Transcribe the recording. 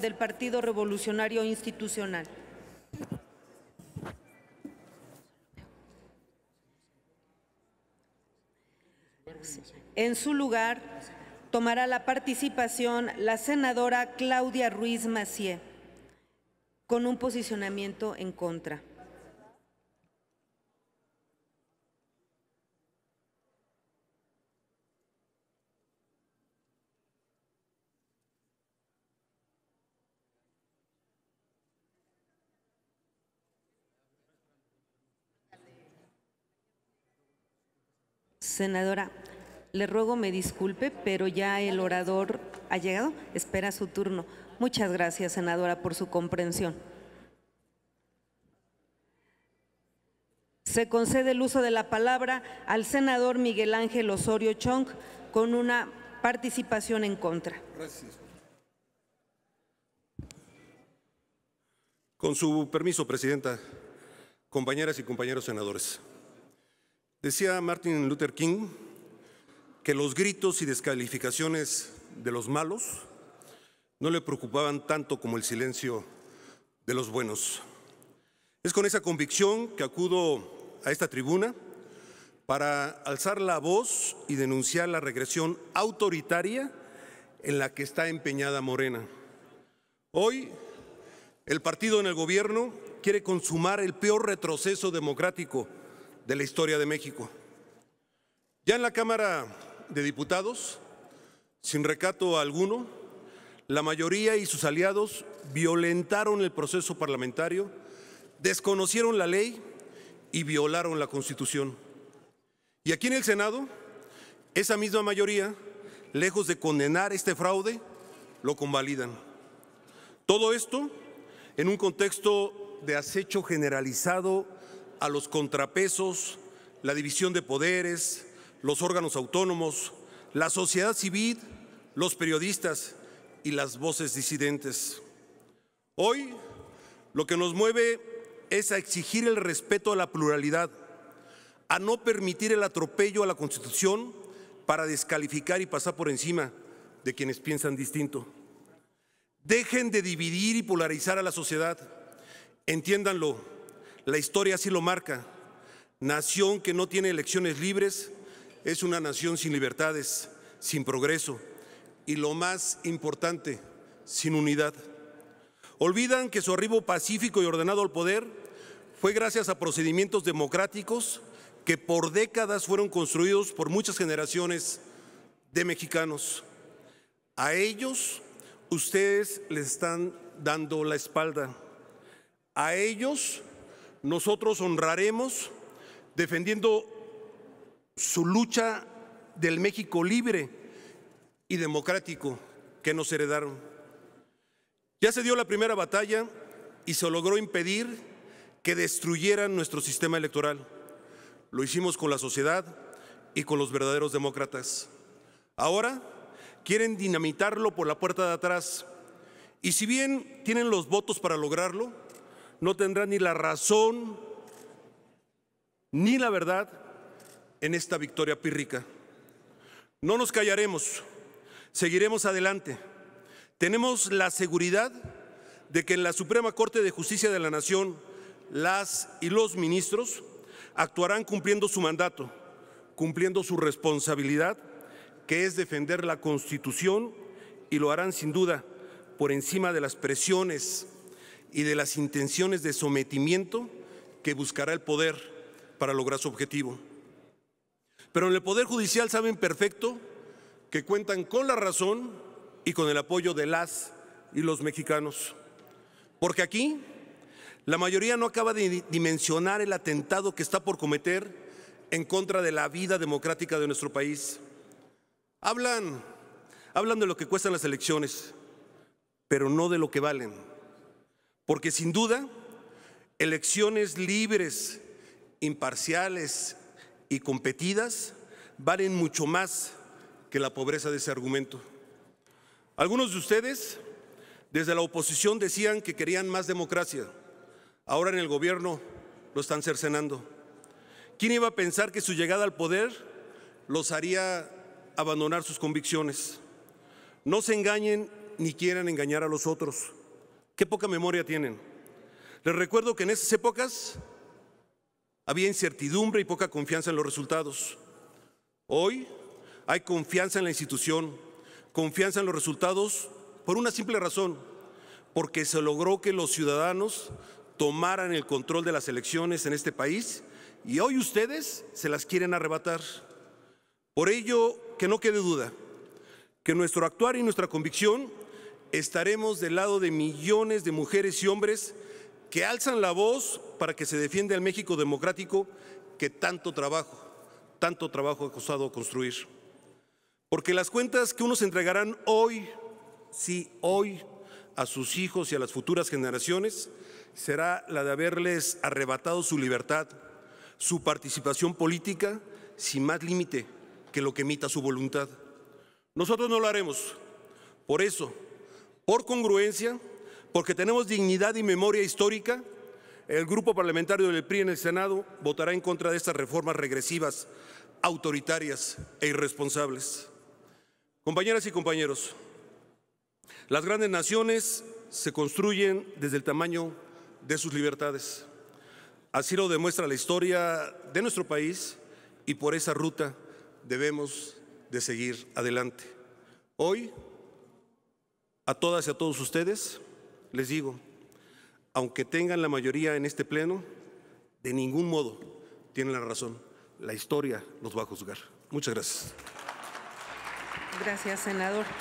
del Partido Revolucionario Institucional. En su lugar, tomará la participación la senadora Claudia Ruiz Macié, con un posicionamiento en contra. Senadora, le ruego me disculpe, pero ya el orador ha llegado, espera su turno. Muchas gracias, senadora, por su comprensión. Se concede el uso de la palabra al senador Miguel Ángel Osorio Chong con una participación en contra. Gracias. Con su permiso, Presidenta, compañeras y compañeros senadores. Decía Martin Luther King que los gritos y descalificaciones de los malos no le preocupaban tanto como el silencio de los buenos. Es con esa convicción que acudo a esta tribuna para alzar la voz y denunciar la regresión autoritaria en la que está empeñada Morena. Hoy, el partido en el gobierno quiere consumar el peor retroceso democrático de la historia de México. Ya en la Cámara de Diputados, sin recato alguno, la mayoría y sus aliados violentaron el proceso parlamentario, desconocieron la ley y violaron la Constitución. Y aquí en el Senado, esa misma mayoría, lejos de condenar este fraude, lo convalidan. Todo esto en un contexto de acecho generalizado a los contrapesos, la división de poderes, los órganos autónomos, la sociedad civil, los periodistas y las voces disidentes. Hoy lo que nos mueve es a exigir el respeto a la pluralidad, a no permitir el atropello a la Constitución para descalificar y pasar por encima de quienes piensan distinto. Dejen de dividir y polarizar a la sociedad. Entiéndanlo, la historia así lo marca. Nación que no tiene elecciones libres es una nación sin libertades, sin progreso y lo más importante, sin unidad. Olvidan que su arribo pacífico y ordenado al poder fue gracias a procedimientos democráticos que por décadas fueron construidos por muchas generaciones de mexicanos. A ellos ustedes les están dando la espalda. A ellos nosotros honraremos defendiendo su lucha del México libre y democrático que nos heredaron. Ya se dio la primera batalla y se logró impedir que destruyeran nuestro sistema electoral. Lo hicimos con la sociedad y con los verdaderos demócratas. Ahora quieren dinamitarlo por la puerta de atrás. Y si bien tienen los votos para lograrlo, no tendrá ni la razón ni la verdad en esta victoria pírrica. No nos callaremos, seguiremos adelante. Tenemos la seguridad de que en la Suprema Corte de Justicia de la Nación las y los ministros actuarán cumpliendo su mandato, cumpliendo su responsabilidad, que es defender la Constitución, y lo harán sin duda por encima de las presiones y de las intenciones de sometimiento que buscará el poder para lograr su objetivo. Pero en el Poder Judicial saben perfecto que cuentan con la razón y con el apoyo de las y los mexicanos. Porque aquí la mayoría no acaba de dimensionar el atentado que está por cometer en contra de la vida democrática de nuestro país. Hablan, hablan de lo que cuestan las elecciones, pero no de lo que valen. Porque sin duda, elecciones libres, imparciales y competidas valen mucho más que la pobreza de ese argumento. Algunos de ustedes desde la oposición decían que querían más democracia. Ahora en el gobierno lo están cercenando. ¿Quién iba a pensar que su llegada al poder los haría abandonar sus convicciones? No se engañen ni quieran engañar a los otros. Qué poca memoria tienen. Les recuerdo que en esas épocas había incertidumbre y poca confianza en los resultados. Hoy hay confianza en la institución, confianza en los resultados por una simple razón, porque se logró que los ciudadanos tomaran el control de las elecciones en este país y hoy ustedes se las quieren arrebatar. Por ello, que no quede duda, que nuestro actuar y nuestra convicción estaremos del lado de millones de mujeres y hombres que alzan la voz para que se defienda el México democrático que tanto trabajo, tanto trabajo ha costado construir. Porque las cuentas que unos entregarán hoy, sí, hoy, a sus hijos y a las futuras generaciones, será la de haberles arrebatado su libertad, su participación política, sin más límite que lo que emita su voluntad. Nosotros no lo haremos. Por eso, por congruencia, porque tenemos dignidad y memoria histórica, el grupo parlamentario del PRI en el Senado votará en contra de estas reformas regresivas, autoritarias e irresponsables. Compañeras y compañeros, las grandes naciones se construyen desde el tamaño de sus libertades. Así lo demuestra la historia de nuestro país y por esa ruta debemos de seguir adelante. Hoy a todas y a todos ustedes les digo, aunque tengan la mayoría en este pleno, de ningún modo tienen la razón. La historia nos va a juzgar. Muchas gracias. Gracias, senador.